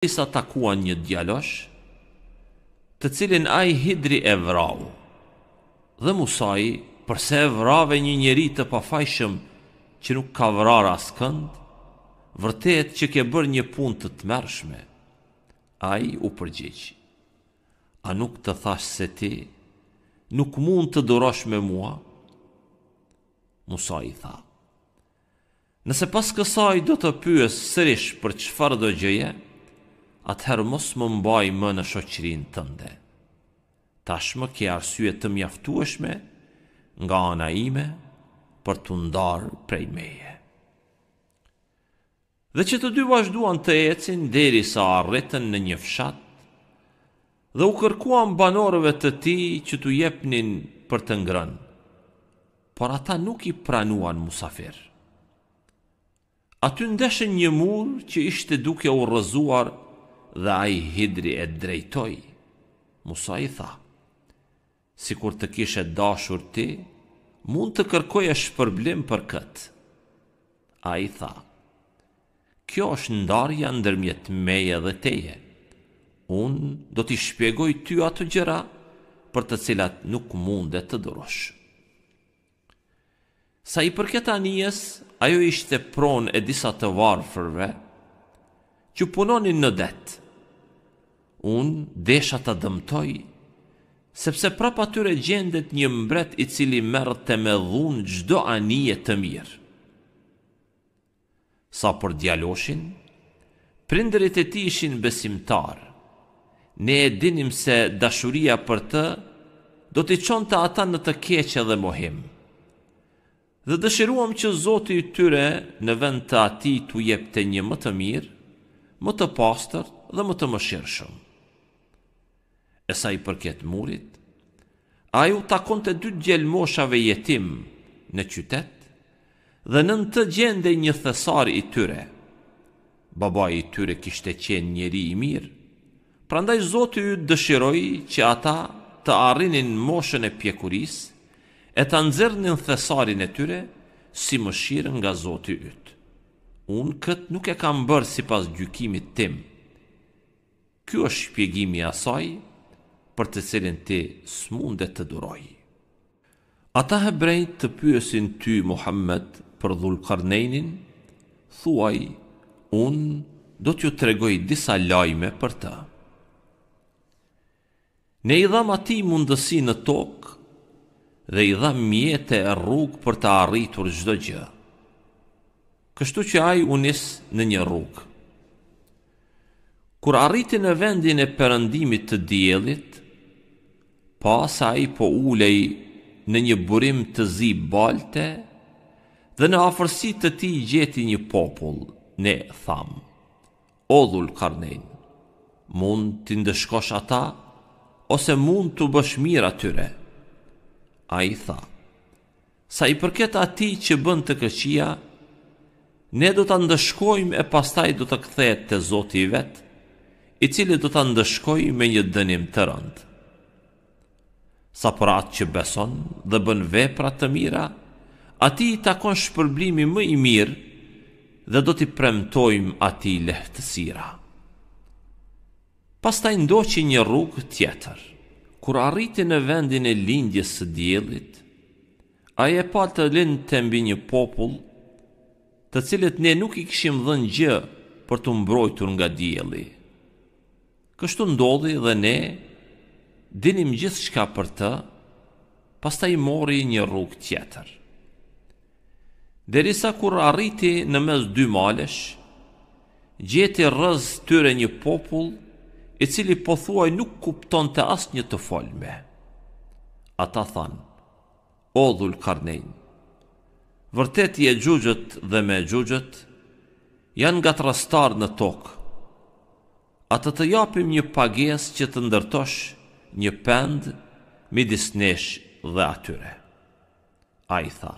Isa takua një djalosh, të cilin a i hidri e vrau, dhe musaj, përse e vrave një njeri të pafajshëm që nuk ka vrar as kënd, vërtet që ke bërë një pun të të mërshme, a i u përgjeqë. A nuk të thash se ti, nuk mund të dorosh me mua? Musa i tha. Nëse pas kësaj do të pyës sërish për qëfar do gjëje, atëherë mos më mbaj më në shoqirin tënde. Tashmë ke arsye të mjaftueshme nga ana ime për të ndarë prej meje. Dhe që të dy vazhduan të ecin deri sa arretën në një fshat, dhe u kërkuan banorëve të ti që të jepnin për të ngrënë, por ata nuk i pranuan musafir. Aty ndeshen një mur që ishte duke u rëzuar dhe ai hidri e drejtoj. Musa i tha, si kur të kishe dashur ti, mund të kërkoj e shpërblim për këtë. A i tha, kjo është ndarja ndërmjet meje dhe teje, unë do t'i shpjegoj ty ato gjera për të cilat nuk mundet të dorosh. Sa i përket anijes, ajo ishte pron e disa të varfërve, që punonin në detë, unë desha të dëmtoj, sepse prapa tyre gjendet një mbret i cili merë të me dhunë gjdo anije të mirë. Sa për djaloshin, prinderit e ti ishin besimtar, ne e dinim se dashuria për të do t'i qonë të ata në të keqe dhe mohim. Dhe dëshiruam që zoti i tyre në vend të ati t'u jep të një më të mirë, më të pastër dhe më të më shirë shumë e sa i përket murit, a ju takon të dy gjelë moshave jetim në qytet, dhe nën të gjende një thesar i tyre. Baba i tyre kishte qenë njeri i mirë, prandaj Zotë ju dëshiroj që ata të arrinin moshën e pjekuris, e të nëzërnin thesarin e tyre si më shirë nga Zotë ju. Unë këtë nuk e kam bërë si pas gjykimit tim. Kjo është shpjegimi asaj, për të cilin ti smunde të duroj. Ata hebrejt të pyesin ty Muhammed për dhul karnenin, thuaj, unë do t'ju tregoj disa lajme për të. Ne i dham ati mundësi në tokë dhe i dham mjetë e rrugë për të arritur gjdo gjë. Kështu që ai unis në një rrugë. Kur arriti në vendin e përëndimit të djelit, pas a i po ulej në një burim të zi balte, dhe në afërsi të ti gjeti një popull, ne thamë, o dhull karnen, mund të ndëshkosh ata, ose mund të bësh mirë atyre. A i tha, sa i përket ati që bënd të këqia, ne do të ndëshkojmë e pastaj do të këthejt të zoti vetë, i cili do të ndëshkojmë me një dënim të rëndë sa për atë që beson dhe bën vepra të mira, ati i takon shpërblimi më i mirë dhe do t'i premtojmë ati lehtësira. Pastaj ndoqi një rrugë tjetër, kur arriti në vendin e lindjes së djelit, a e pa të lindë të mbi një popull, të cilët ne nuk i këshim dhën gjë për të mbrojtur nga djeli. Kështu ndodhi dhe ne, dinim gjithë shka për të, pasta i mori një rrug tjetër. Derisa kur arriti në mes dy malesh, gjeti rëz tyre një popull, i cili po thuaj nuk kupton të asë një të folme. Ata than, o dhul karnejn, vërtet i e gjugjët dhe me gjugjët, janë nga të rastar në tokë, atë të japim një pages që të ndërtosh, një pend midis nesh dhe atyre. A i tha,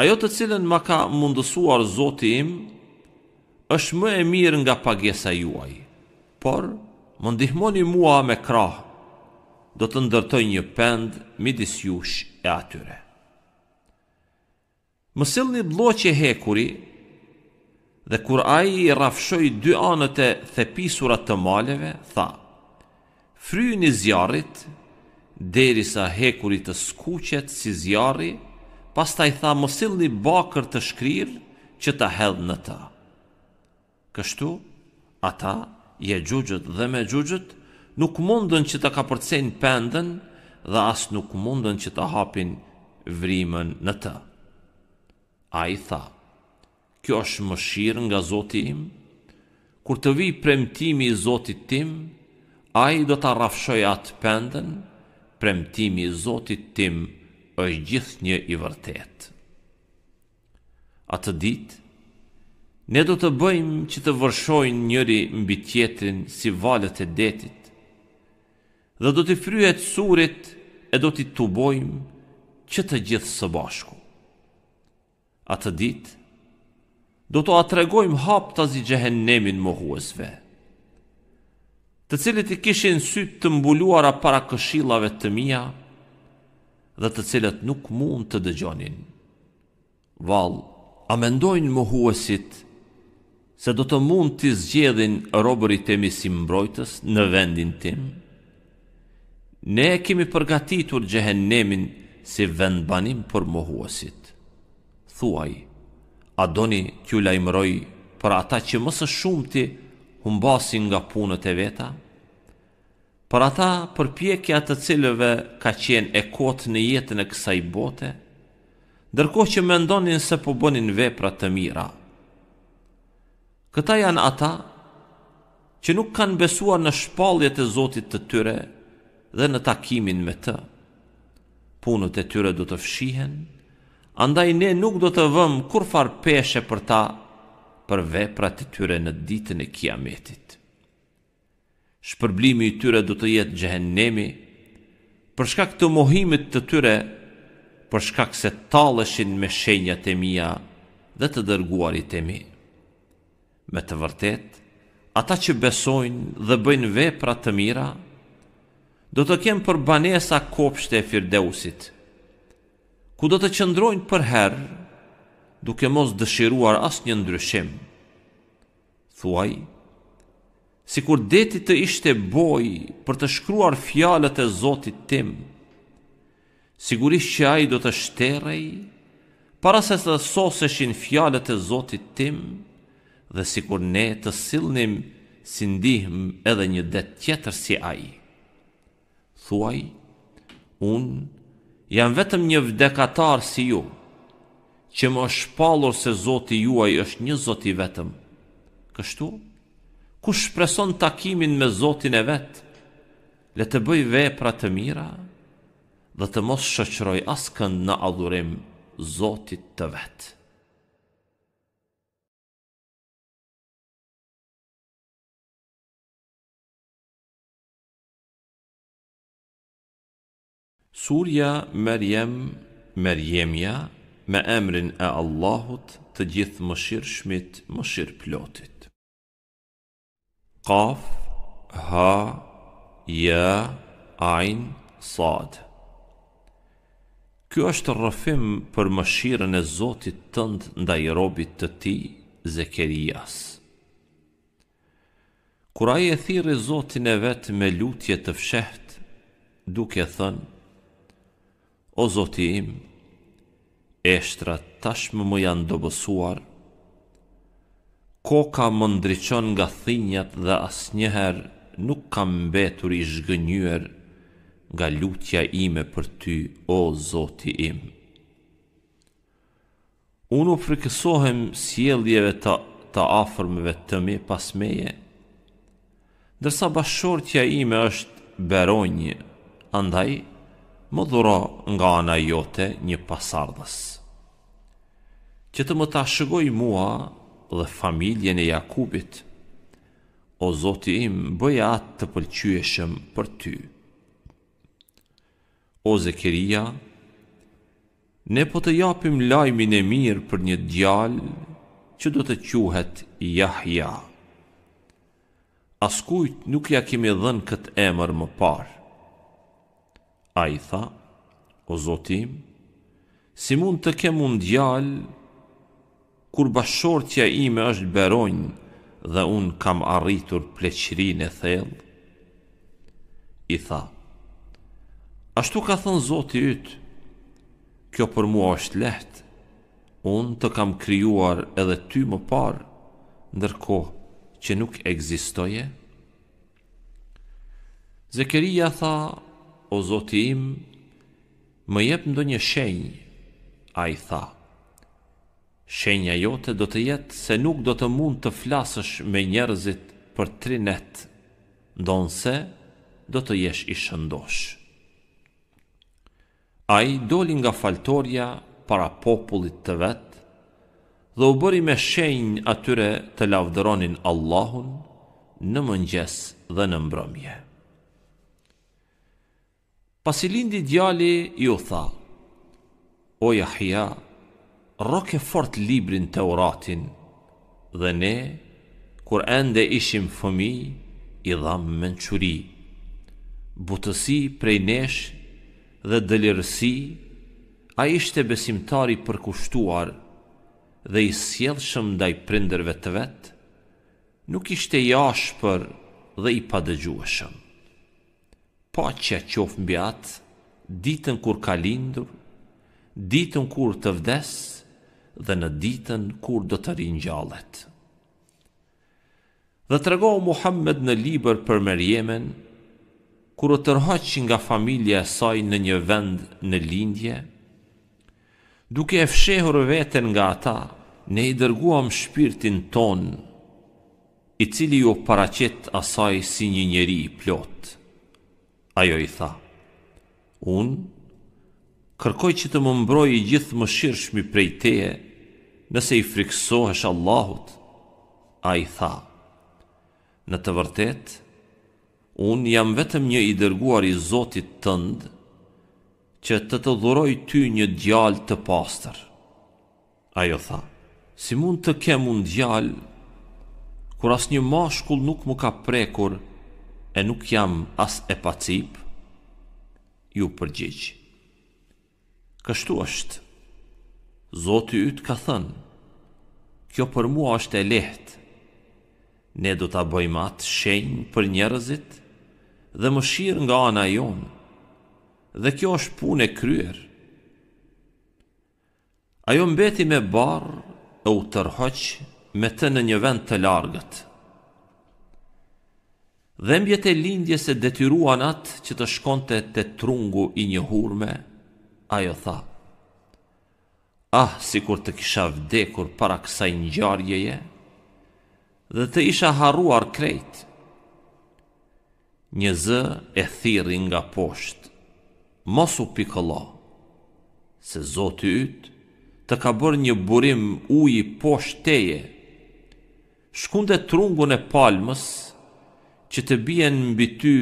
ajo të cilën ma ka mundësuar zoti im, është më e mirë nga pagesa juaj, por më ndihmoni mua me krahë, do të ndërtoj një pend midis jush e atyre. Mësil një bloqe hekuri, dhe kur a i rafshoj dy anët e thepisurat të maleve, thaë, fryjën i zjarit, derisa hekurit të skuqet si zjari, pas ta i tha mosil një bakër të shkrir që ta hedhë në ta. Kështu, ata, je gjugjët dhe me gjugjët, nuk mundën që ta ka përcen pëndën dhe asë nuk mundën që ta hapin vrimën në ta. A i tha, kjo është më shirë nga zoti im, kur të vi premtimi i zotit tim, Ai do ta rrafshoj atë pendën, premtimi i Zotit tim është gjithnjë i vërtet. Atë ditë ne do të bëjmë që të vërshojnë njëri mbi tjetrin si valët e detit. Dhe do të fryhet surit e do të tubojmë që të gjithë së bashku. Atë ditë do të atregojmë hap të zi gjehennemin më huësve të cilët i kishin sy të mbuluara para këshillave të mia dhe të cilët nuk mund të dëgjonin. Val, a mendojnë mohuesit se do të mund të zgjedhin robërit e si mbrojtës në vendin tim? Ne kemi përgatitur gjehenemin si vend banim për mohuesit. Thuaj, a doni t'ju lajmëroj për ata që mësë shumë ti mështë humbasin nga punët e veta, për ata përpjekja të cilëve ka qenë e kotë në jetën e kësaj bote, dërko që me ndonin se po bënin vepra të mira. Këta janë ata që nuk kanë besuar në shpaljet e Zotit të tyre dhe në takimin me të. Punët e tyre do të fshihen, andaj ne nuk do të vëmë kur farë peshe për ta për veprat të tyre në ditën e kiametit. Shpërblimi i tyre do të jetë gjehenemi, për shkak të mohimit të tyre, për shkak se me shenjat e mija dhe të dërguarit e mi. Me të vërtet, ata që besojnë dhe bëjnë vepra të mira, do të kemë për banesa kopshte e firdeusit, ku do të qëndrojnë për herë duke mos dëshiruar asë një ndryshim. Thuaj, si kur deti të ishte boj për të shkruar fjalët e Zotit tim, sigurisht që ai do të shterej, para se të soseshin fjalët e Zotit tim, dhe si kur ne të silnim si ndihm edhe një det tjetër si ai. Thuaj, unë jam vetëm një vdekatar si ju, që më është palur se Zoti juaj është një Zoti vetëm. Kështu, ku shpreson takimin me Zotin e vetë, le të bëj vepra të mira dhe të mos shëqëroj askën në adhurim Zotit të vetë. Surja Merjem Merjemja me emrin e Allahut të gjithë më shirë shmit më shirë plotit. Kaf, ha, ja, ajn, sad. Kjo është rëfim për më shirën e Zotit tënd nda i robit të ti, Zekerijas. Kura i e thiri Zotin e vetë me lutje të fshehtë, duke thënë, O Zotim, eshtra tashmë më janë dobësuar, koka më ndryqon nga thinjat dhe asnjëherë nuk kam mbetur i zhgënyër nga lutja ime për ty, o Zoti im. Unë u frikësohem sjeljeve të, të afërmëve të mi pas meje, dërsa bashortja ime është beronjë, andaj më dhura nga ana jote një pasardhës që të më të mua dhe familjen e Jakubit. O Zoti im, bëj atë të pëlqyeshëm për ty. O Zekeria, ne po të japim lajmin e mirë për një djalë që do të quhet Jahja. Askujt nuk ja kemi dhënë këtë emër më parë. A i tha, o Zotim, si mund të kemë unë djalë kur bashortja ime është beronjë dhe unë kam arritur pleqërin e thellë? I tha, ashtu ka thënë Zoti ytë, kjo për mua është lehtë, unë të kam kryuar edhe ty më parë, ndërko që nuk egzistoje? Zekeria tha, o Zoti im, më jep ndo një shenjë, a i tha, Shenja jote do të jetë se nuk do të mund të flasësh me njerëzit për tri net, ndonë se do të jesh i shëndosh. A i doli nga faltorja para popullit të vetë, dhe u bëri me shenjë atyre të lavdëronin Allahun në mëngjes dhe në mbrëmje. Pasi lindi djali ju tha, O Jahja, roke fort librin të uratin, dhe ne, kur ende ishim fëmi, i dham menquri, butësi prej nesh dhe dëlirësi, a ishte besimtari përkushtuar dhe i sjedhshëm ndaj prinderve të vetë, nuk ishte jashpër dhe i padëgjueshëm. Pa po që e qofë mbi atë, ditën kur ka lindur, ditën kur të vdesë, dhe në ditën kur do të rinjallet. Dhe të regohë Muhammed në liber për Merjemen, kur o tërhaqë nga familje e saj në një vend në lindje, duke e fshehur veten nga ata, ne i dërguam shpirtin ton, i cili ju paracet asaj si një njeri i plot. Ajo i tha, unë kërkoj që të më mbroj i gjithë më shirë shmi prej teje, nëse i friksohesh Allahut. A i tha, në të vërtet, unë jam vetëm një i dërguar i Zotit tëndë, që të të dhuroj ty një djalë të pastër. Ajo tha, si mund të kem unë djalë, kur as një mashkull nuk më ka prekur, e nuk jam as e pacip, ju përgjegjë. Kështu është. Zoti yt ka thënë: "Kjo për mua është e lehtë. Ne do ta bëjmë atë shenjë për njerëzit dhe mëshirë nga ana jonë. Dhe kjo është punë e kryer." Ajo mbeti me barë e u tërhoq me të në një vend të largët. Dhe mbjet e lindjes e detyruan atë që të shkonte të trungu i një hurme, Ajo tha, ah, si kur të kisha vdekur para kësaj njarjeje, dhe të isha haruar krejt. Një zë e thiri nga posht, mos u pikëllo, se zotë ytë të ka bërë një burim uji posht teje, shkunde trungun e palmës që të bjen mbi ty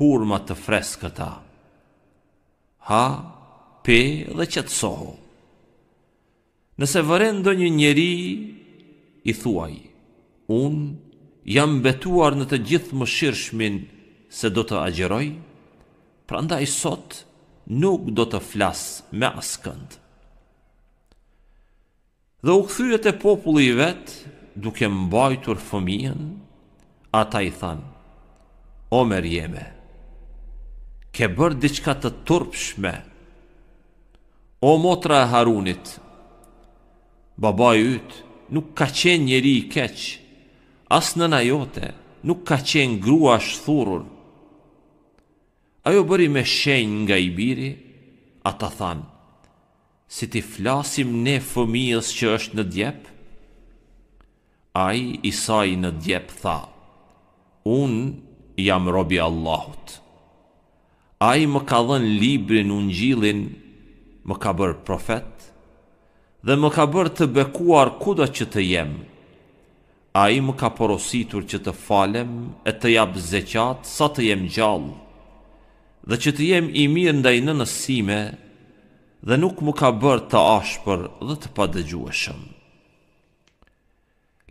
hurma të freskëta. Ha, ha, pe dhe qetësohu. Nëse vëren do një njeri, i thuaj, unë jam betuar në të gjithë më shirëshmin se do të agjeroj, nda i sot nuk do të flasë me asë këndë. Dhe u këthyjet e populli i vetë duke mbajtur fëmijën, ata i thanë, o merjeme, ke bërë diçka të turpshme, O motra e Harunit, baba i ytë nuk ka qenë njeri i keqë, asë në najote nuk ka qenë grua shthurur. Ajo bëri me shenjë nga i biri, ata thanë, si ti flasim ne fëmijës që është në djep? Ai i në djep tha, unë jam robi Allahut. Ai më ka dhenë librin unë gjilin më ka bërë profet dhe më ka bërë të bekuar kuda që të jem. A i më ka porositur që të falem e të jabë zeqat sa të jem gjallë dhe që të jem i mirë ndaj në nësime dhe nuk më ka bërë të ashpër dhe të padëgjueshëm.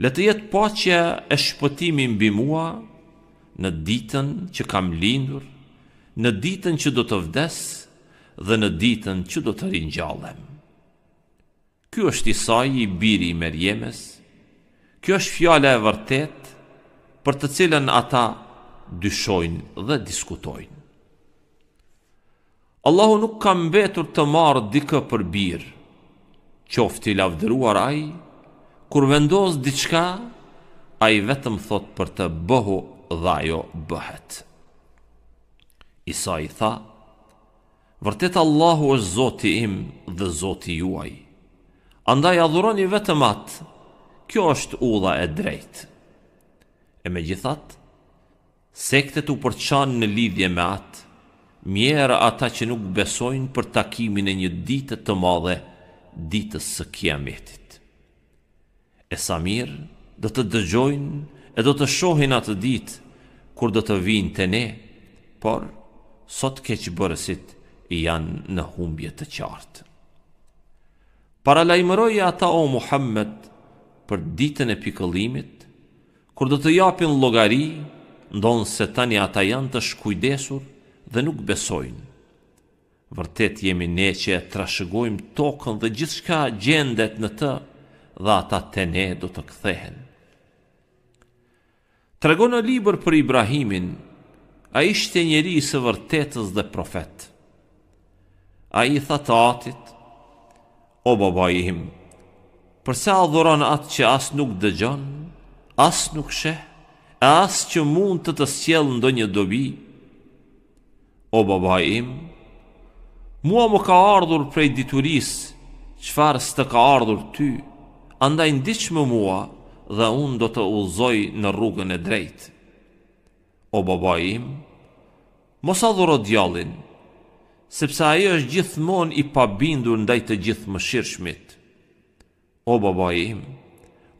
Le të jetë paqja e shpëtimin bimua, mua në ditën që kam lindur, në ditën që do të vdesë, dhe në ditën që do të rinjallem. Kjo është saj i biri i Merjemes, kjo është fjale e vërtet për të cilën ata dyshojnë dhe diskutojnë. Allahu nuk ka mbetur të marë dikë për birë, qofti lavdëruar ai, kur vendos diçka, ai vetëm thot për të bëhu dhe ajo bëhet. Isa i thaë, Vërtet Allahu është Zoti im dhe Zoti juaj. Andaj adhuroni vetëm Atë. Kjo është udha e drejtë. E me gjithat, sektet u përçanë në lidhje me atë, mjerë ata që nuk besojnë për takimin e një ditë të madhe, ditës së kja E sa mirë, do të dëgjojnë, e do të shohin atë ditë, kur do të vinë të ne, por, sot keqë bërësit, i janë në humbje të qartë. Para e ata o Muhammed për ditën e pikëllimit, kur do të japin logari, ndonë se tani ata janë të shkujdesur dhe nuk besojnë. Vërtet jemi ne që e trashëgojmë tokën dhe gjithë shka gjendet në të dhe ata të ne do të këthehen. Tregonë në liber për Ibrahimin, a ishte njeri së vërtetës dhe profetë. A i tha atit o baba ihim, përse adhuron atë që as nuk dëgjon, as nuk sheh, e as që mund të të sjell ndo një dobi? O baba im, mua më ka ardhur prej dituris, qëfar së të ka ardhur ty, andaj ndiq më mua dhe unë do të uzoj në rrugën e drejtë. O baba im, mos adhuro djallin, sepse ai është gjithmonë i pabindur ndaj të gjithë mëshirshmit. O baba im,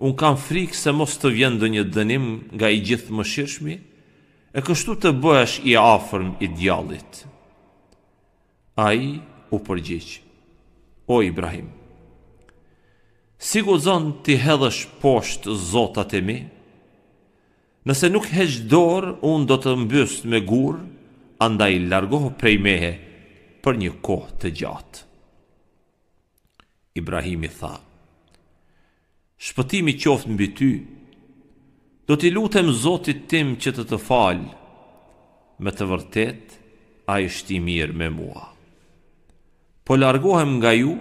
un kam frikë se mos të vjen ndonjë dënim nga i gjithë mëshirshmi, e kështu të bëhesh i afërm i djallit. Ai u përgjigj. O Ibrahim, si gozon ti hedhësh poshtë Zotat e mi? Nëse nuk heqë dorë, unë do të mbyst me gurë, andaj largohë prej mehe, për një kohë të gjatë. Ibrahimi tha: Shpëtimi qoftë mbi ty. Do t'i lutem Zotit tim që të të falë. Me të vërtet, a i shti mirë me mua. Po largohem nga ju,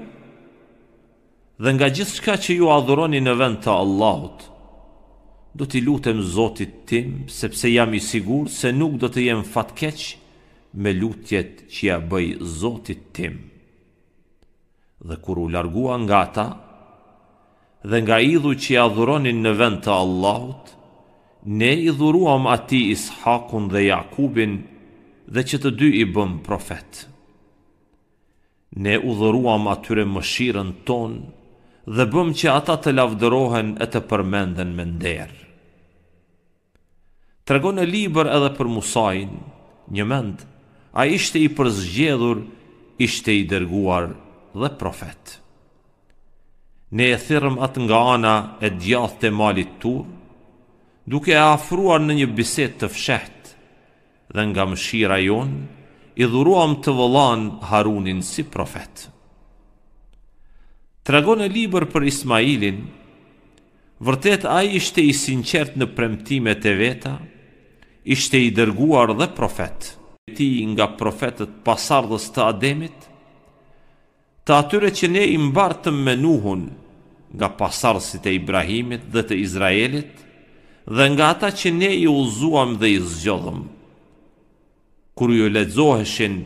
dhe nga gjithë shka që ju adhuroni në vend të Allahut, do t'i lutem Zotit tim, sepse jam i sigur se nuk do të jem fatkeqë me lutjet që ja bëj Zotit tim. Dhe kur u largua nga ata dhe nga idhu që ja dhuronin në vend të Allahut, ne i dhuruam ati Ishakun dhe Jakubin dhe që të dy i bëm profet. Ne u dhuruam atyre mëshirën ton dhe bëm që ata të lavdërohen e të përmenden me nderë. Tregon e liber edhe për Musajin, një mendë, A ishte i përzgjedhur, ishte i dërguar dhe profet Ne e thyrëm atë nga ana e djath të malit tu Duke e afruar në një biset të fshet Dhe nga mëshira jon I dhuruam të volan Harunin si profet Tragon e liber për Ismailin Vërtet a ishte i sinqert në premtimet e veta Ishte i dërguar dhe profetë ti nga profetët pasardhës të ademit, të atyre që ne imbartëm me nuhun nga pasardhësit e Ibrahimit dhe të Izraelit, dhe nga ata që ne i uzuam dhe i zgjodhëm, kur ju ledzoheshin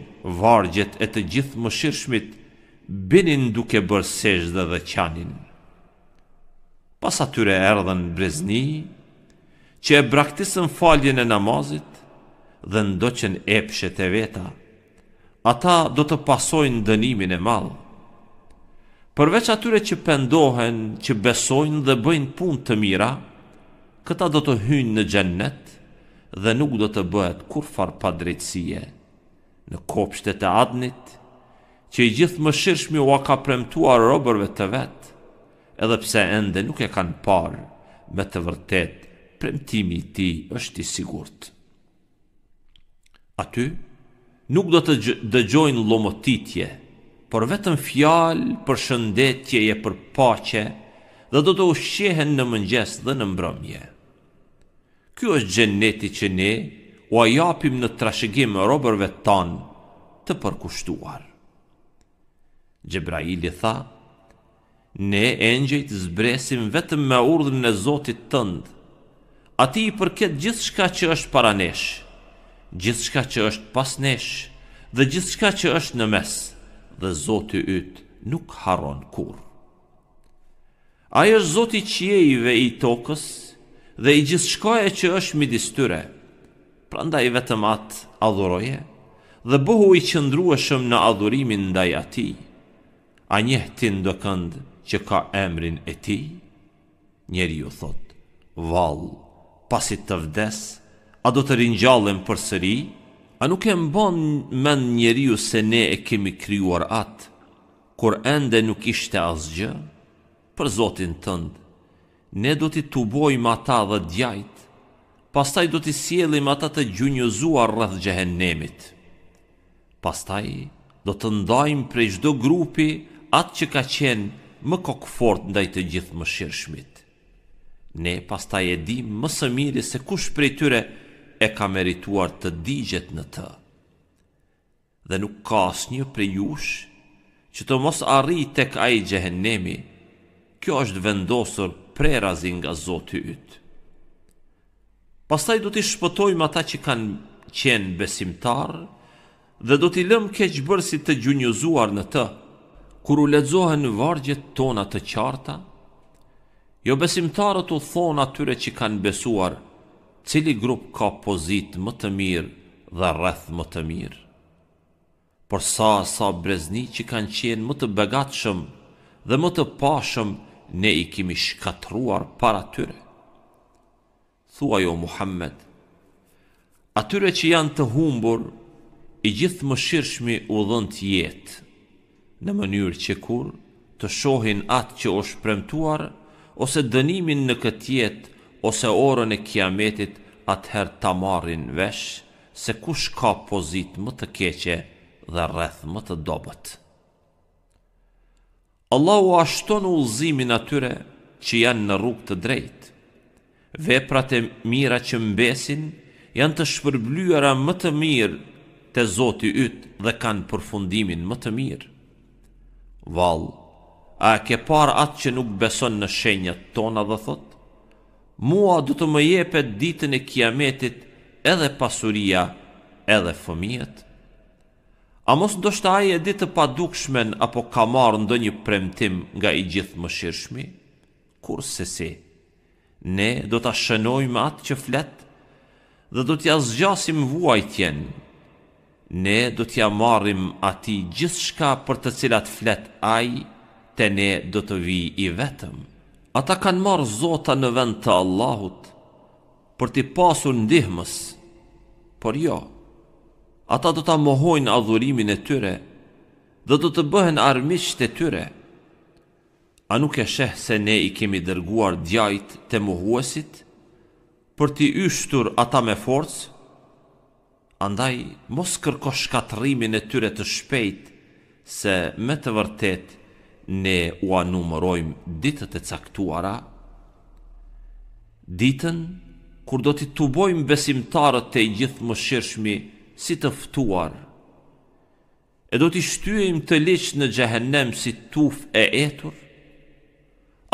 vargjet e të gjithë më shirshmit, binin duke bërsesh dhe dhe qanin. Pas atyre erdhen brezni, që e braktisën faljen e namazit, dhe ndoqen epshet e veta. Ata do të pasojnë dënimin e malë. Përveç atyre që pendohen, që besojnë dhe bëjnë pun të mira, këta do të hynë në gjennet dhe nuk do të bëhet kur far pa drejtsie. Në kopshtet e adnit, që i gjithë më shirëshmi oa ka premtuar robërve të vetë, edhe pse ende nuk e kanë parë me të vërtet, premtimi ti është i sigurtë. Aty nuk do të dëgjojnë lomotitje, por vetëm fjalë për shëndetje e për paqe dhe do të ushqehen në mëngjes dhe në mbrëmje. Ky është gjeneti që ne u ajapim në trashëgim e robërve tanë të përkushtuar. Gjebraili tha, ne engjëjt zbresim vetëm me urdhën e Zotit tëndë, ati i përket gjithë shka që është paranesh gjithë shka që është pas nesh, dhe gjithë shka që është në mes, dhe Zotë ytë nuk haron kur. Ajo është Zotë i qiejve i tokës, dhe i gjithë shkoje që është midis tyre, pranda i vetëm atë adhuroje, dhe bohu i qëndrueshëm në adhurimin ndaj ati, a njehtin do këndë që ka emrin e ti, njeri ju thot, valë pasit të vdesë, a do të rinjallem për sëri, a nuk e mbon men njeriu se ne e kemi kryuar atë, kur ende nuk ishte asgjë, për zotin tëndë, ne do t'i tubojmë ata dhe djajtë, pastaj do t'i sielim ata të gjunjëzuar rrëth gjehenemit. Pastaj do të ndajmë prej shdo grupi atë që ka qenë më kokëfort ndaj të gjithë më shirëshmit. Ne pastaj e dim më së miri se kush prej tyre e ka merituar të digjet në të. Dhe nuk ka asë një për jush që të mos arri të ka i gjehenemi, kjo është vendosur prerazin nga zotë ytë. Pastaj do t'i shpëtojmë ata që kanë qenë besimtarë dhe do t'i lëmë keqëbërësit të gjunjuzuar në të, kur u ledzohen në vargjet tona të qarta, jo besimtarët u thonë atyre që kanë besuar nështë, cili grup ka pozit më të mirë dhe rreth më të mirë. Por sa sa brezni që kanë qenë më të begatshëm dhe më të pashëm ne i kemi shkatruar para tyre. Thua jo Muhammed, atyre që janë të humbur, i gjithë më shirëshmi u dhënd jetë, në mënyrë që kur të shohin atë që o shpremtuar, ose dënimin në këtë jetë ose orën e kiametit atëherë ta marrin vesh se kush ka pozit më të keqe dhe rreth më të dobët. Allahu ashton ulëzimin atyre që janë në rrugë të drejtë. Veprat e mira që mbesin janë të shpërblyera më të mirë te Zoti i yt dhe kanë përfundimin më të mirë. Vall, a ke par atë që nuk beson në shenjat tona dhe thot? mua do të më jepet ditën e kiametit edhe pasuria edhe fëmijët? A mos do shta aje ditë të padukshmen apo ka marë ndë një premtim nga i gjithë më shirëshmi? Kur se si, ne do të shënojmë atë që fletë dhe do t'ja zgjasim vuajtjen. Ne do t'ja marrim ati gjithë shka për të cilat fletë aje, te ne do të vi i vetëm ata kanë marë zota në vend të Allahut për t'i pasur ndihmës, por jo, ata do t'a mohojnë adhurimin e tyre dhe do të bëhen armisht e tyre. A nuk e sheh se ne i kemi dërguar djajt të mohuesit për t'i yshtur ata me forcë? Andaj, mos kërko shkatrimin e tyre të shpejt, se me të vërtetë, ne u anumërojmë ditët e caktuara, ditën kur do t'i tubojmë besimtarët të i gjithë më shërshmi si të fëtuar, e do t'i shtyëjmë të leqë në gjahenem si tuf e etur,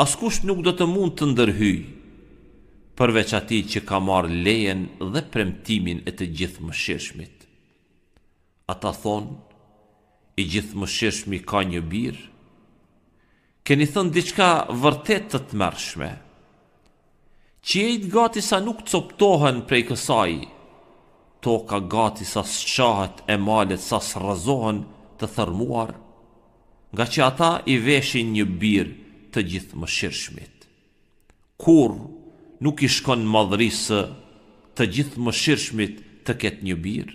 askush nuk do të mund të ndërhyjë, përveç ati që ka marë lejen dhe premtimin e të gjithë më shërshmit. Ata thonë, i gjithë më shërshmi ka një birë, Keni thënë diçka vërtet të të mërshme, Qiejt gati sa nuk të soptohen prej kësaj, Toka gati sa së e malet sa së të thërmuar, Nga që ata i veshin një birë të gjithë më shirëshmit, Kur nuk i shkon madhërisë të gjithë më shirëshmit të ketë një birë,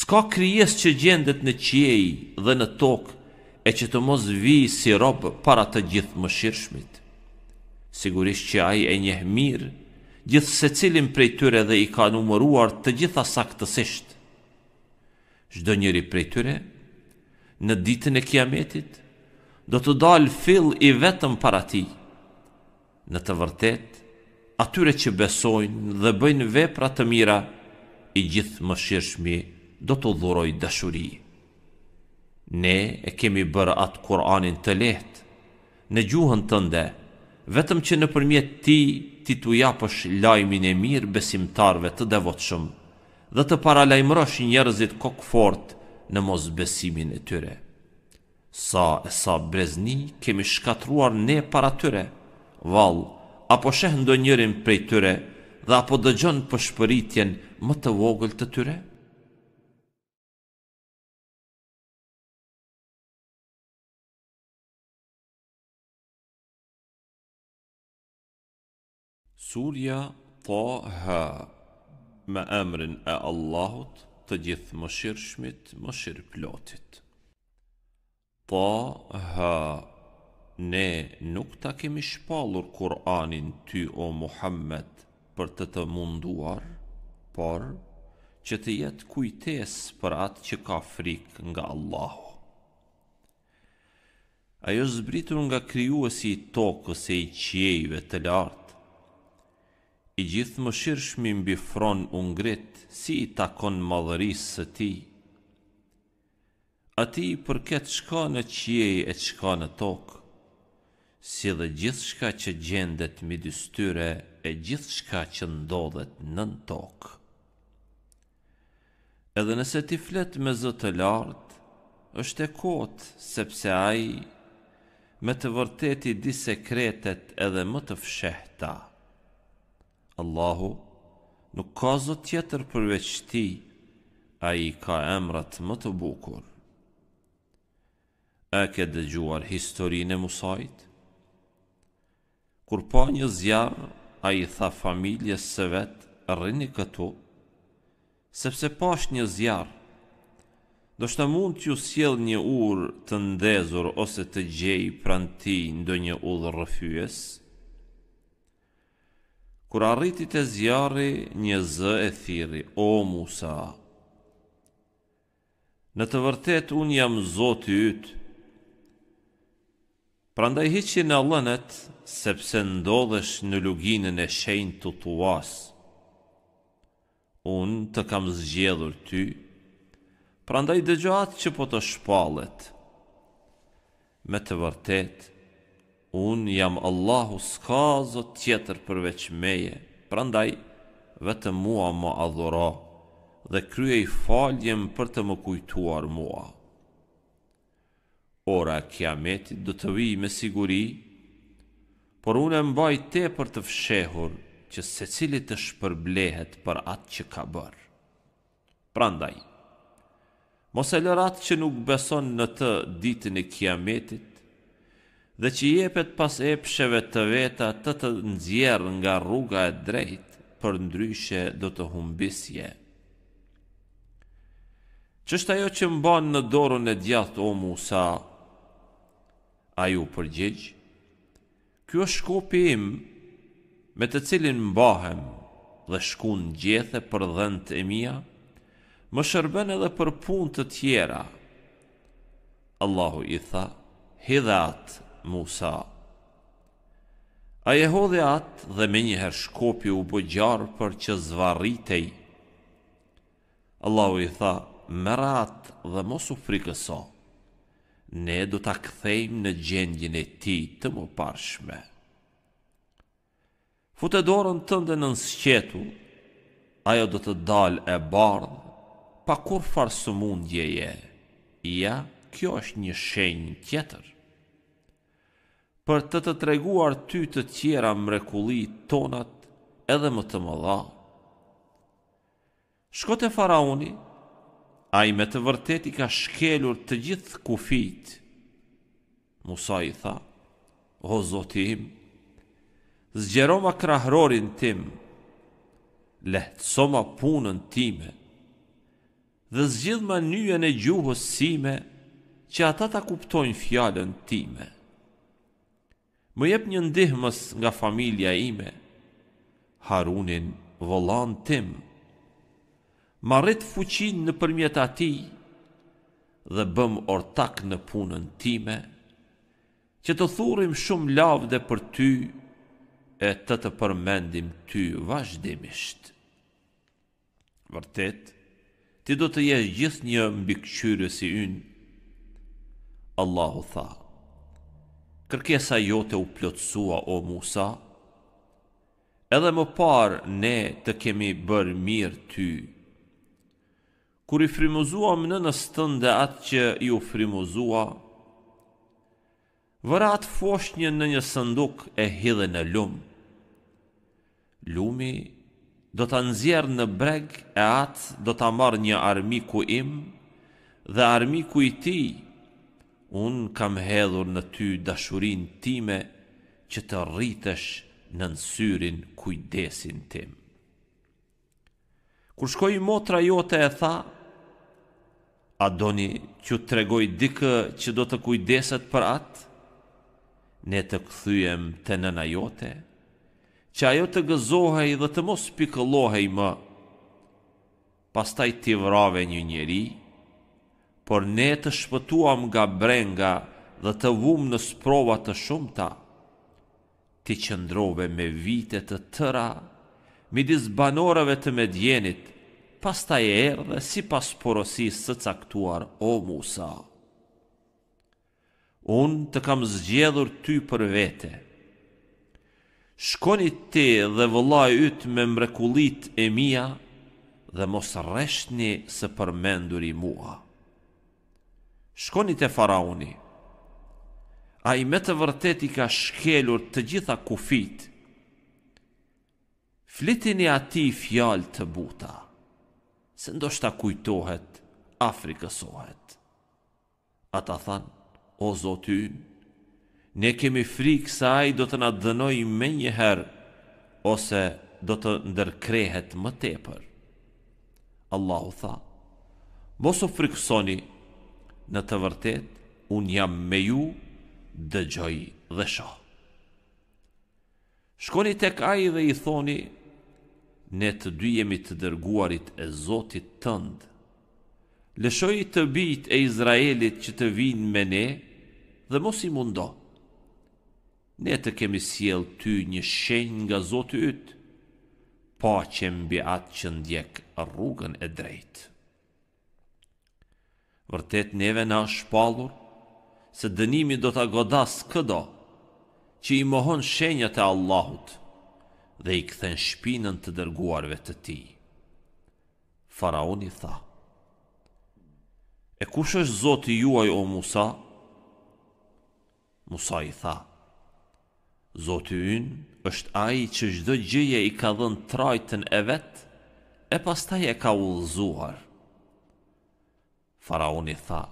Ska krijes që gjendet në qiej dhe në tokë, e që të mos vi si robë para të gjithë më shirëshmit. Sigurisht që ai e njeh mirë, gjithë se cilin prej tyre dhe i ka numëruar të gjitha saktësisht. Shdo njëri prej tyre, në ditën e kiametit, do të dalë fill i vetëm para ti. Në të vërtet, atyre që besojnë dhe bëjnë vepra të mira, i gjithë më shirëshmi do të dhuroj dashurijë. Ne e kemi bërë atë Kur'anin të lehtë në gjuhën tënde, vetëm që në përmjet ti ti të japësh lajmin e mirë besimtarve të devotëshëm dhe të paralajmërosh njerëzit kokë fortë në mos besimin e tyre. Sa e sa brezni kemi shkatruar ne para tyre, val, apo shëhë ndo njërim prej tyre dhe apo dëgjon për shpëritjen më të vogël të tyre? Surja Ta po Ha Me emrin e Allahut të gjithë më shmit, më shirë plotit Ta po Ha Ne nuk ta kemi shpalur Kur'anin ty o Muhammed për të të munduar Por që të jetë kujtes për atë që ka frik nga Allahu Ajo zbritur nga kryuësi i tokës e i qiejve të lartë i gjithë më shirëshmi mbi fron ungrit, si i takon madhërisë së ti. A ti përket shka në qiej e shka në tokë, si dhe gjithë shka që gjendet mi dystyre e gjithë shka që ndodhet në në tokë. Edhe nëse ti flet me zëtë lartë, është e kotë sepse ai me të vërteti di sekretet edhe më të fshehta. Allahu nuk ka zot tjetër përveç ti, a i ka emrat më të bukur. A ke dëgjuar historinë e Musajt? Kur pa një zjarë, a i tha familjes së vetë, rrini këtu, sepse pash një zjarë, do shta mund t'ju sjell një urë të ndezur ose të gjej pranti ndo një udhë rëfyës, Kur arriti të zjarri, një zë e thiri, o Musa, në të vërtet unë jam zotë ytë, pra ndaj hiqi në lënet, sepse ndodhesh në luginën e shenjë të tuas, unë të kam zgjedhur ty, pra ndaj dëgjatë që po të shpalet, me të vërtetë, unë jam Allahu s'ka zot tjetër përveç meje, prandaj vetë mua më adhuro dhe krye i për të më kujtuar mua. Ora kiametit do të vi me siguri, por unë e mbaj te për të fshehur që se cilit të shpërblehet për atë që ka bërë. Prandaj, mos e lërat që nuk beson në të ditën e kiametit, dhe që jepet pas epsheve të veta të të nëzjerë nga rruga e drejtë për ndryshe do të humbisje. Qështë ajo që mbanë në dorën e djathë o Musa, a ju përgjegjë? Kjo është kopi im me të cilin mbahem dhe shkun gjethe për dhënd të emia, më shërben edhe për pun të tjera. Allahu i tha, hidhatë, Musa. A je hodhe atë dhe me njëherë shkopi u bëgjarë për që zvaritej. Allahu i tha, më ratë dhe mos u frikëso, ne do të akthejmë në gjendjin e ti të më parshme. Fute dorën tënde në nësqetu, ajo do të dalë e bardhë, pa kur farë së mundje je, ja, kjo është një shenjë tjetër për të të treguar ty të tjera mrekulli tonat edhe më të mëdha. Shkot e faraoni, a i me të vërteti ka shkelur të gjithë kufit. Musa i tha, o zotim, zgjeroma krahrorin tim, lehtësoma punën time, dhe zgjithma njën e gjuhës sime, që ata ta kuptojnë fjallën time më jep një ndihmës nga familja ime, Harunin volan tim, marit fuqin në përmjet ati, dhe bëm ortak në punën time, që të thurim shumë lavde për ty, e të të përmendim ty vazhdimisht. Vërtet, ti do të jesh gjithë një mbikqyrës si unë, Allahu thaë kërkesa jote u plotsua o Musa edhe më parë ne të kemi bër mirë ty kur i frymozuam në në stënde atë që i u frimuzua, vërat foshnjë në një sanduk e hidhen në lum lumi do ta nxjerr në breg e atë do ta marr një armiku im dhe armiku i tij unë kam hedhur në ty dashurin time që të rritesh në nësyrin kujdesin tim. Kur shkoj motra jote e tha, a doni që të regoj dikë që do të kujdeset për atë, ne të këthyem të nëna jote, që ajo të gëzohej dhe të mos pikëlohej më, pastaj ti vrave një njeri, por ne të shpëtuam nga brenga dhe të vum në sprova të shumta ti qëndrove me vite të tëra midis banorëve të Medjenit pastaj erë sipas porosis së caktuar o Musa un të kam zgjedhur ty për vete shkoni ti dhe vëllai yt me mrekulit e mia dhe mos rreshni së përmenduri mua shkonit e farauni, A i me të vërtet i ka shkelur të gjitha kufit. Flitin e ati fjalë të buta, se ndoshta kujtohet, afrikësohet. Ata than, o zotyn, ne kemi frikë sa a i do të na dënoj me njëherë, ose do të ndërkrehet më tepër. Allahu tha, mos u frikësoni, në të vërtet, unë jam me ju, dëgjoj dhe shoh. Shkoni tek ai dhe i thoni, ne të dy jemi të dërguarit e Zotit tënd. Lëshoj të bit e Izraelit që të vinë me ne dhe mos i mundo. Ne të kemi siel ty një shenjë nga Zoti yt, që mbi atë që ndjek rrugën e drejtë vërtet neve në shpalur, se dënimi do të godas këdo, që i mohon shenjët e Allahut, dhe i këthen shpinën të dërguarve të ti. Faraoni tha, E kush është zoti juaj o Musa? Musa i tha, Zoti ynë është aji që gjdo gjëje i ka dhënë trajten e vetë, e pastaj e ka ullëzuar. Faraoni tha,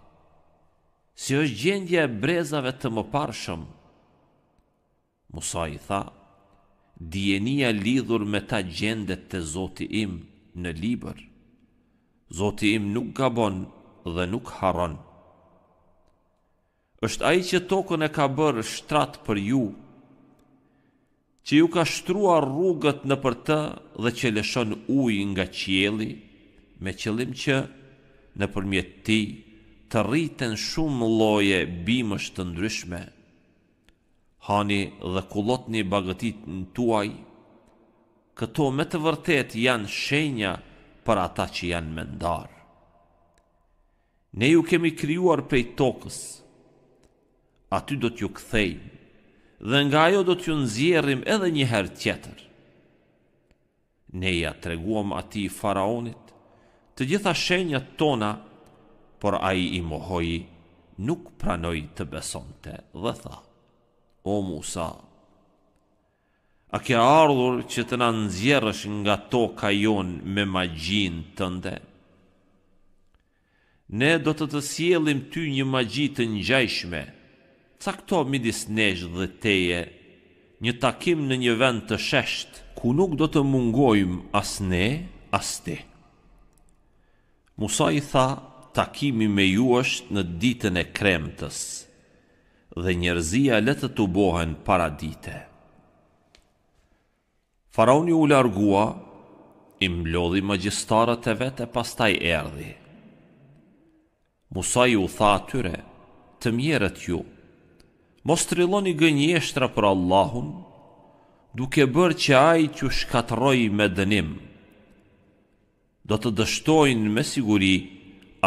si është gjendje e brezave të më parshëm? Musa i tha, djenia lidhur me ta gjendet të zoti im në liber. Zoti im nuk gabon dhe nuk haron. është ai që tokën e ka bërë shtrat për ju, që ju ka shtrua rrugët në për të dhe që leshon uj nga qieli, me qëllim që në përmjet ti të rriten shumë loje bimësht të ndryshme. Hani dhe kulot një bagëtit në tuaj, këto me të vërtet janë shenja për ata që janë mendar. Ne ju kemi kryuar prej tokës, aty do t'ju kthejmë, dhe nga jo do t'ju nëzjerim edhe një herë tjetër. Ne ja treguam ati faraonit, të gjitha shenjat tona, por a i mohoi nuk pranoj të besonte dhe tha, o Musa, a ke ardhur që të na nëzjerësh nga to ka jon me gjinë të ndë? Ne do të të sielim ty një magji të njajshme, cakto midis nesh dhe teje, një takim në një vend të shesht, ku nuk do të mungojmë as ne, as te. Musa i tha, takimi me ju është në ditën e kremtës, dhe njerëzia letë të bohen para dite. Faraoni u largua, i mblodhi magjistarët e vetë e pastaj erdi. Musa i u tha atyre, të mjerët ju, mos të riloni gënjështra për Allahun, duke bërë që ajë që shkatëroj me dënimë do të dështojnë me siguri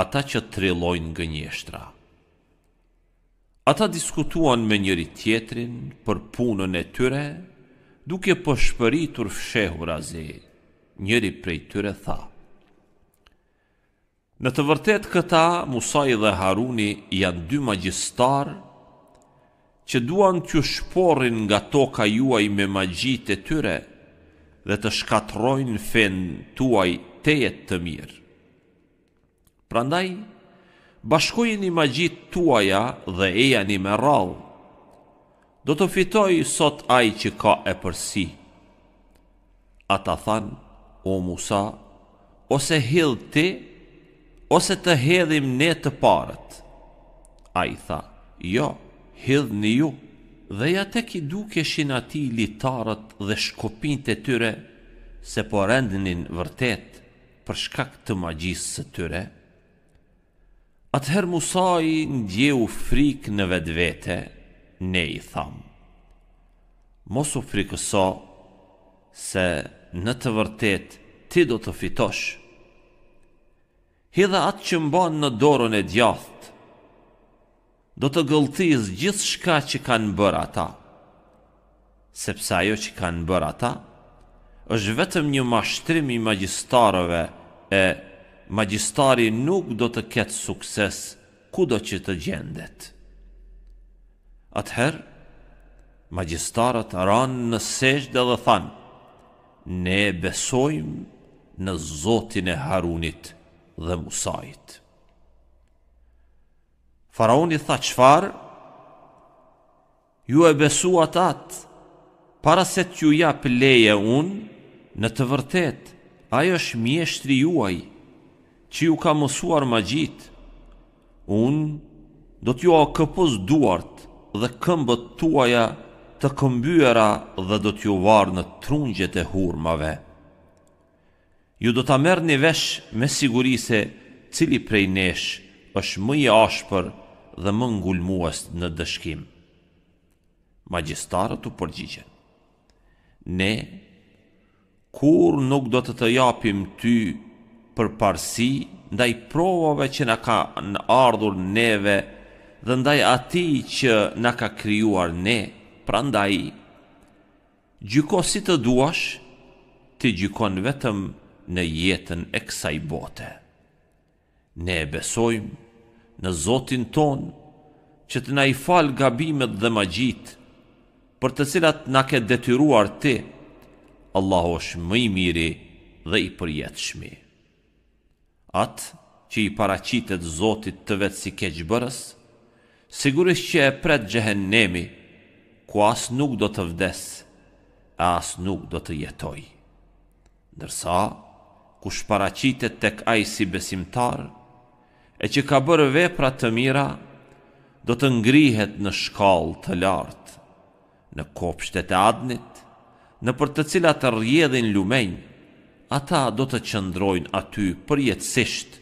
ata që trillojnë nga njështra. Ata diskutuan me njëri tjetrin për punën e tyre, duke përshpëritur po fshehu razi, njëri prej tyre tha. Në të vërtet këta, Musaj dhe Haruni janë dy magjistarë, që duan që shporin nga toka juaj me magjit e tyre dhe të shkatrojnë fen tuaj vërtejet të mirë. Prandaj, bashkojë një magjit tuaja dhe eja një më rralë, do të fitojë sot ai që ka e përsi. A ta thanë, o Musa, ose hildë ti, ose të hedhim ne të parët. A i tha, jo, hildë një ju, dhe ja tek i duke shina ti litarët dhe shkopin të tyre, se po rendinin vërtetë për shkak të magjisë së tyre. Atëherë Musa i ndjeu frikë në vetvete, ne i tham: Mos u frikëso se në të vërtetë ti do të fitosh. Hidha atë që mban në dorën e djathtë do të gëlltisë gjithçka që kanë bërë ata sepse ajo që kanë bërë ata është vetëm një mashtrim i magjistarëve e magjistari nuk do të ketë sukses kudo që të gjendet. Atëherë, magjistarët ranë në sejtë dhe thanë, ne besojmë në Zotin e Harunit dhe Musait. Faraoni tha qëfarë, ju e besu atë, para se t'ju jap leje unë, në të vërtet, ajo është mjeshtri juaj, që ju ka mësuar ma gjitë. Unë do t'ju a këpës duart dhe këmbët tuaja të këmbyera dhe do t'ju varë në trungjet e hurmave. Ju do t'a merë një vesh me siguri se cili prej nesh është më i ashpër dhe më ngulmuas në dëshkim. Magjistarët u përgjigjen. Ne kur nuk do të të japim ty për parësi ndaj provave që na ka në ardhur neve dhe ndaj ati që na ka kryuar ne, pra ndaj. Gjyko si të duash, ti gjykon vetëm në jetën e kësaj bote. Ne e besojmë në Zotin ton që të na i falë gabimet dhe magjit, për të cilat na ke detyruar ti, të, Allahu është më i miri dhe i përjetëshmi. Atë që i paracitet Zotit të vetë si keqëbërës, sigurisht që e pretë gjehennemi, ku asë nuk do të vdes, e asë nuk do të jetoj. Nërsa, ku shparacitet tek ai si besimtar, e që ka bërë vepra të mira, do të ngrihet në shkall të lartë, në kopshtet e adnit, në për të cilat të rjedhin lumenj, ata do të qëndrojnë aty për jetësisht.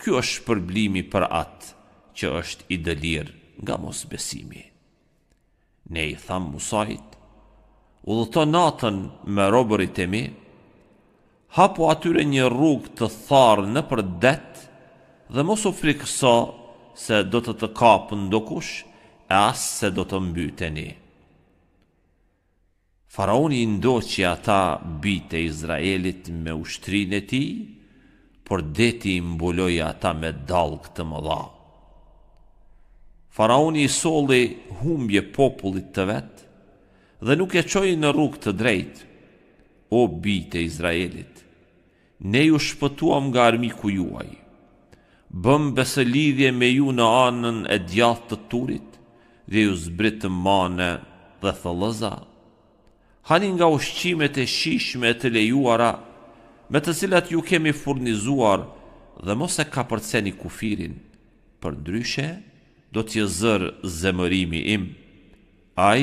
Kjo është përblimi për atë që është i dëlir nga mos besimi. Ne i thamë musajt, u dhe të natën me robërit e mi, hapo atyre një rrug të tharë në për detë dhe mos u frikëso se do të të kapë ndokush e asë se do të mbyteni. Faraoni i ndoqi ata bitë Izraelit me ushtrinë e tij, por deti i mbuloi ata me dallg të mëdha. Faraoni i solli humbje popullit të vet dhe nuk e çoi në rrugë të drejtë. O bitë e Izraelit, ne ju shpëtuam nga armiku juaj. Bëm lidhje me ju në anën e djathtë të turit dhe ju zbritëm mane dhe thëllëza hani nga ushqimet e shishme të lejuara, me të cilat ju kemi furnizuar dhe mos e ka përceni kufirin, për ndryshe do t'je zër zemërimi im, aj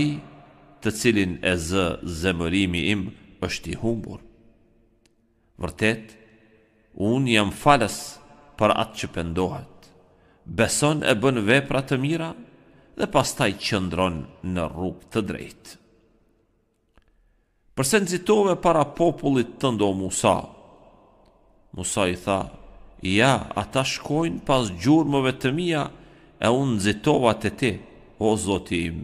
të cilin e zë zemërimi im është i humbur. Vërtet, unë jam falës për atë që pëndohet, beson e bën vepra të mira dhe pastaj qëndron në rrug të drejtë. Përse nëzitove para popullit të ndo Musa? Musa i tha, ja, ata shkojnë pas gjurmëve të mija e unë nëzitova të ti, o zoti im,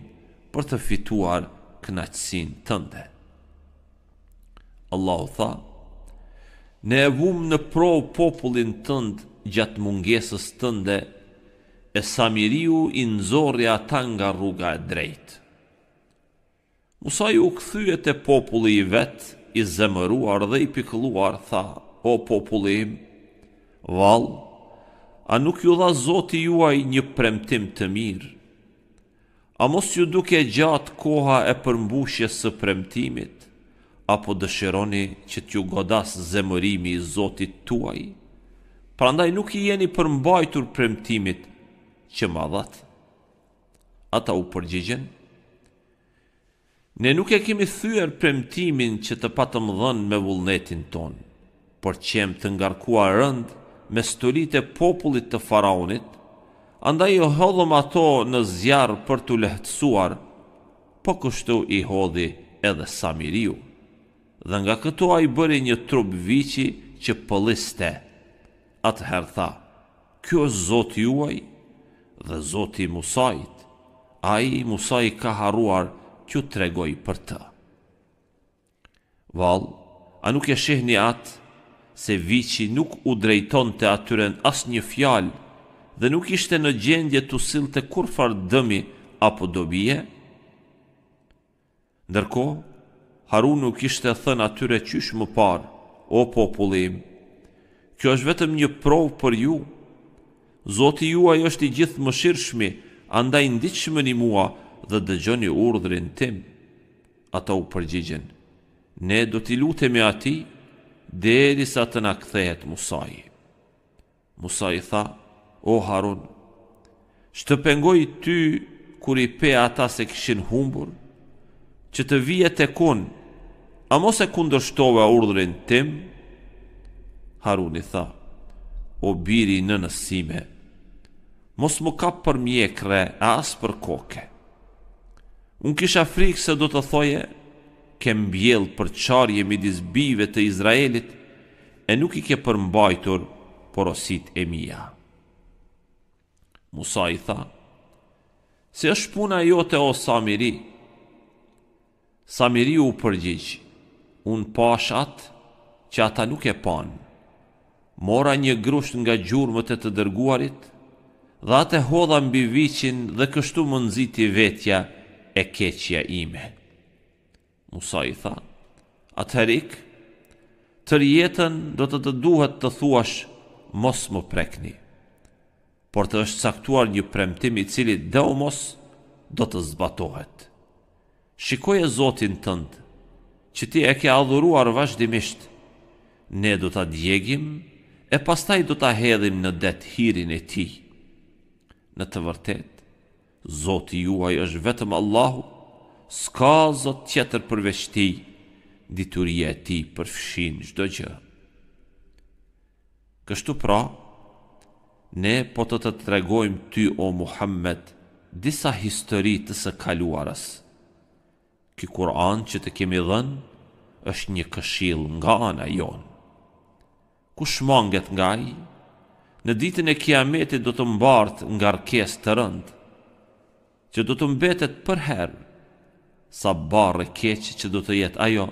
për të fituar knaqësin të ndë. Allah tha, ne e vumë në prov popullin të ndë gjatë mungesës të ndë, e Samiriu i nëzori ata nga rruga e drejtë. Musa ju këthyje të populli i vetë, i zemëruar dhe i pikluar, tha, o popullim, val, a nuk ju dha zoti juaj një premtim të mirë? A mos ju duke gjatë koha e përmbushje së premtimit, apo dëshironi që t'ju godas zemërimi i zotit tuaj? Prandaj nuk i jeni përmbajtur premtimit që madhat. Ata u përgjigjenë, Ne nuk e kemi thyer premtimin që të patëm dhënë me vullnetin ton, por qem të ngarkuar rënd me stolit e popullit të faraunit, andaj jo hodhëm ato në zjarë për të lehtësuar, po kështu i hodhi edhe Samiriu. Dhe nga këto a i bëri një trup vici që pëliste. Atëherë tha, kjo është zoti juaj dhe zoti Musajt. A i Musajt ka haruar që të regoj për të. Val, a nuk e shihni atë se vici nuk u drejton të atyren as një fjal dhe nuk ishte në gjendje të silë të kur farë dëmi apo dobije? Ndërko, Haru nuk ishte thënë atyre qysh më parë, o popullim, kjo është vetëm një provë për ju, zoti juaj është i gjithë më shirëshmi, andaj ndi më një mua, dhe dëgjoni urdhrin tim. Ata u përgjigjen, ne do t'i lutemi ati, deri sa të na kthehet Musaj. Musaj tha, o Harun, shtëpengoj ty kur i pe ata se kishin humbur, që të vijet e kun, a mos e kundër shtove urdhrin tim, Harun i tha, o biri në nësime, mos më kap për mjekre, as për koke. Unë kisha frikë se do të thoje, kem bjellë për qarje mi disbive të Izraelit, e nuk i ke përmbajtur porosit e mija. Musa i tha, se është puna jo të o Samiri, Samiri u përgjigjë, unë pash atë që ata nuk e panë, mora një grusht nga gjurëmët e të dërguarit, dhe atë e hodha mbi vichin dhe kështu nëziti vetja, e keqja ime. Musa i tha, atërik, tër jetën do të të duhet të thuash mos më prekni, por të është saktuar një premtim i cili dhe o mos do të zbatohet. Shikoje zotin tëndë, që ti e ke adhuruar vazhdimisht, ne do të djegim e pastaj do të hedhim në det hirin e ti. Në të vërtet, Zoti juaj është vetëm Allahu, s'ka zot tjetër përveç Tij. Dituria e Tij përfshin çdo gjë. Kështu pra, ne po të të tregojmë ty o Muhammed disa histori të së kaluarës. Ky Kur'an që të kemi dhën është një këshill nga ana jon. Kush shmanget nga i, në ditën e kiametit do të mbart nga rkes të rëndë, që do të mbetet për herë, sa barë keqë që do të jetë ajo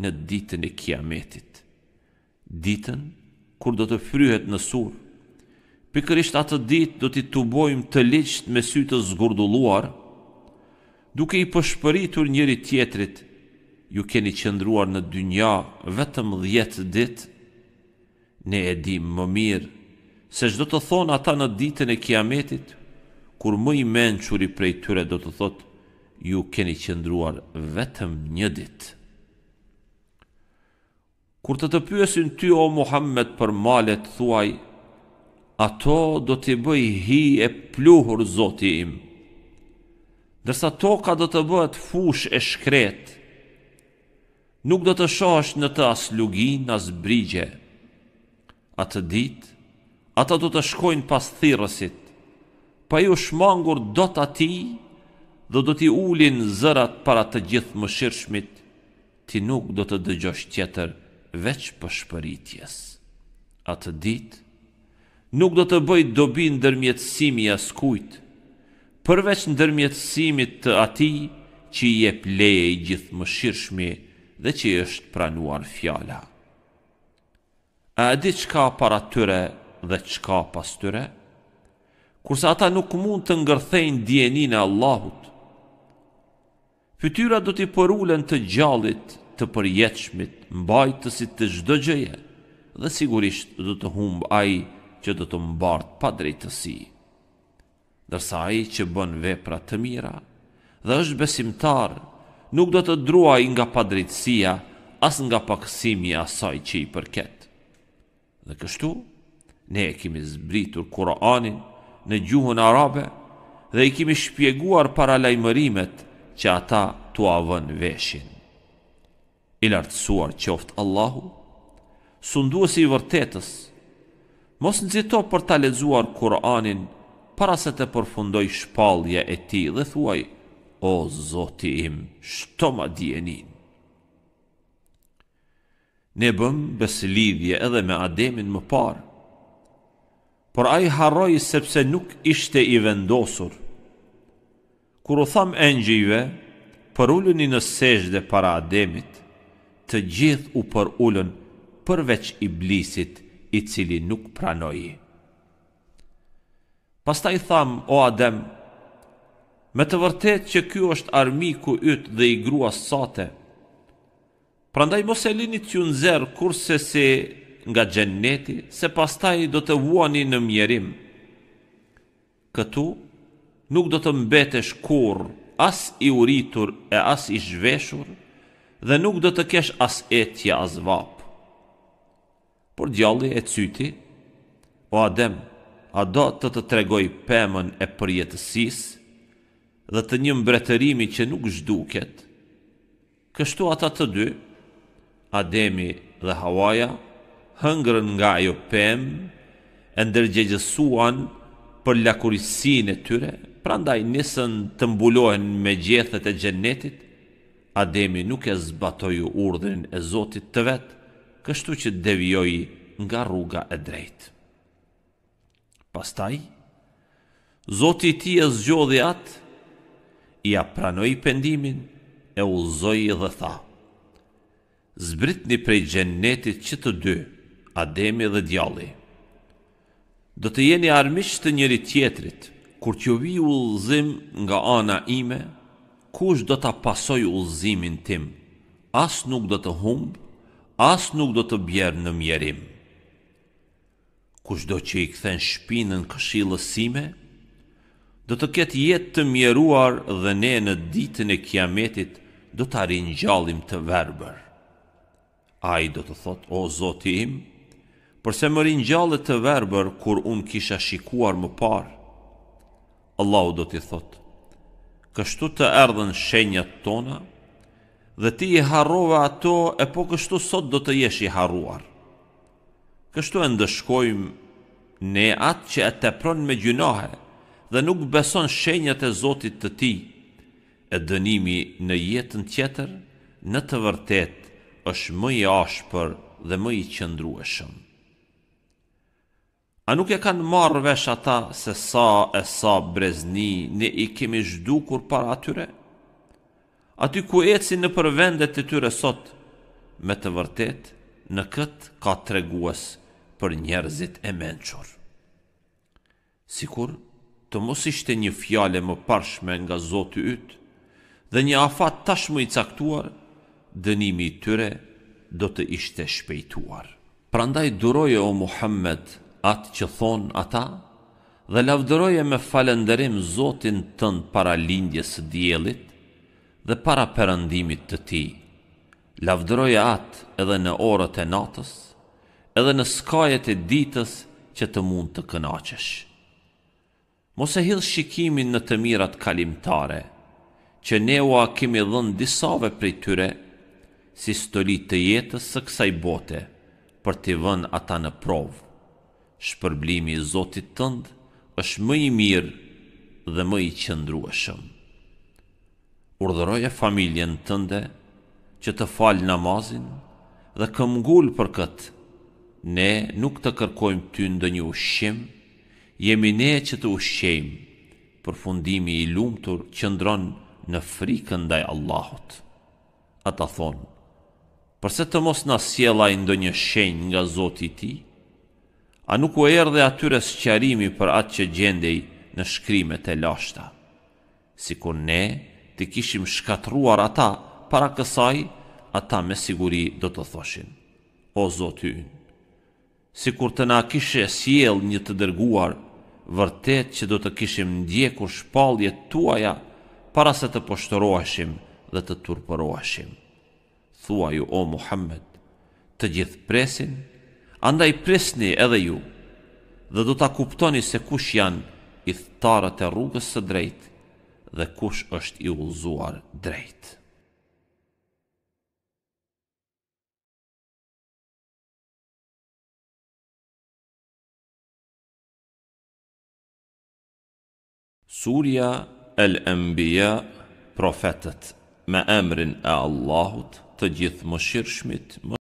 në ditën e kiametit. Ditën, kur do të fryhet në surë, pikërisht atë ditë do t'i tubojmë të liqët me sy të zgurduluar, duke i pëshpëritur njëri tjetrit, ju keni qëndruar në dynja vetëm dhjetë ditë, ne edim më mirë, se shdo të thonë ata në ditën e kiametit, kur më i menquri prej tyre do të thot, ju keni qëndruar vetëm një dit. Kur të të pyesin ty o Muhammed për malet, thuaj, ato do t'i bëj hi e pluhur zoti im. Dërsa toka do të bëhet fush e shkret, nuk do të shosh në të as lugin, as brigje. Atë dit, ata do të shkojnë pas thirësit, pa ju shmangur do të ati dhe do t'i ulin zërat para të gjithë më shirëshmit, ti nuk do të dëgjosh tjetër veç për shpëritjes. A të ditë, nuk do të bëjt dobi në dërmjetësimi as kujtë, përveç në dërmjetësimit të ati që i jep leje i gjithë më shirëshmi dhe që i është pranuar fjala. A di qka para tyre dhe qka pas tyre? kurse ata nuk mund të ngërthejnë djenin e Allahut. Fytyra do t'i përullen të gjallit të përjetëshmit, mbajtësit të zhdo gjëje, dhe sigurisht do të humbë aji që do të mbartë pa drejtësi. Dërsa aji që bën vepra të mira, dhe është besimtar, nuk do të druaj nga padrejtësia, as nga paksimi asaj që i përket. Dhe kështu, ne e kemi zbritur Kur'anin, në gjuhën arabe dhe i kimi shpjeguar para lajmërimet që ata të avën veshin. I lartësuar qoftë Allahu, së i vërtetës, mos nëzito për të lezuar Kur'anin para se të përfundoj shpalja e ti dhe thuaj, o zoti im, shto ma djenin. Ne bëm bes lidhje edhe me ademin më parë, por ai harroi sepse nuk ishte i vendosur. Kur u tham engjëjve, për uluni në dhe para Ademit, të gjithë u për ulën përveç i blisit i cili nuk pranoji. Pasta i tham, o Adem, me të vërtet që kjo është armiku ytë dhe i grua sate, prandaj mos e linit ju nëzër kurse se nga gjenneti, se pastaj do të vuani në mjerim. Këtu nuk do të mbetesh kur as i uritur e as i zhveshur, dhe nuk do të kesh as etja as vapë. Por gjalli e cyti, o Adem, a do të të tregoj pëmën e përjetësis dhe të një mbretërimi që nuk zhduket, kështu ata të dy, Ademi dhe Hawaja, hëngrën nga ajo pem, e ndërgjegjësuan për lakurisin e tyre, prandaj nisën të mbulohen me gjethet e gjenetit, Ademi nuk e zbatoju urdhrin e Zotit të vetë, kështu që devjoj nga rruga e drejtë. Pastaj, Zotit ti e zgjodhi atë, i apranoj pendimin e uzoj dhe tha, zbrit një prej gjenetit që të dyë, Ademi dhe Djalli. Do të jeni armiq të njëri tjetrit, kur që vi ulzim nga ana ime, kush do ta pasoj ulzimin tim? As nuk do të humb, as nuk do të bjerë në mjerim. Kushdo që i kthen shpinën këshillës sime, do të ketë jetë të mjeruar dhe ne në ditën e Kiametit do të arin ngjallim të verbër. Ai do të thotë: O Zoti im, përse më rinë gjallët të verber kur unë kisha shikuar më parë. Allahu do t'i thotë, kështu të erdhen shenjat tona, dhe ti i harrova ato e po kështu sot do të jesh i harruar. Kështu e ndëshkojmë ne atë që e te pronë me gjunahe dhe nuk beson shenjat e zotit të ti, e dënimi në jetën tjetër, në të vërtet është më i ashpër dhe më i qëndrueshëm. A nuk e kanë marrë vesh ata se sa e sa brezni ne i kemi zhdukur para atyre? Aty ku eci në përvendet të tyre sot, me të vërtet, në këtë ka treguas për njerëzit e menqor Sikur, të mos ishte një fjale më parshme nga zotë ytë, dhe një afat tashmë i caktuar, dënimi i tyre do të ishte shpejtuar. Prandaj duroje o Muhammed, atë që thonë ata, dhe lavdëroje me falenderim Zotin tënë para lindjes së djelit dhe para përëndimit të ti. Lavdëroje atë edhe në orët e natës, edhe në skajet e ditës që të mund të kënaqesh. Mos e hidh shikimin në të mirat kalimtare, që ne ua kemi dhënë disave prej tyre, si stolit të jetës së kësaj bote, për t'i vën ata në provë shpërblimi i Zotit tënd është më i mirë dhe më i qëndrueshëm. Urdhëroje familjen tënde që të falë namazin dhe këmgullë për këtë. Ne nuk të kërkojmë ty ndë një ushqim, jemi ne që të ushqejmë. për fundimi i lumëtur që ndronë në frikën dhe Allahot. Ata thonë, përse të mos në i ndë një shenjë nga zoti ti, a nuk u erdhe atyre së qarimi për atë që gjendej në shkrimet e lashta. Si kur ne të kishim shkatruar ata para kësaj, ata me siguri do të thoshin. O Zotë yn, si kur të na kishe siel një të dërguar, vërtet që do të kishim ndjekur shpalje tuaja para se të poshtëroashim dhe të turpëroashim. Thua ju, o Muhammed, të gjithë presin, Andaj presni edhe ju Dhe do ta kuptoni se kush janë i thëtarët e rrugës së drejt Dhe kush është i ullzuar drejt Surja El Mbija Profetet me emrin e Allahut të gjithë më shirëshmit më...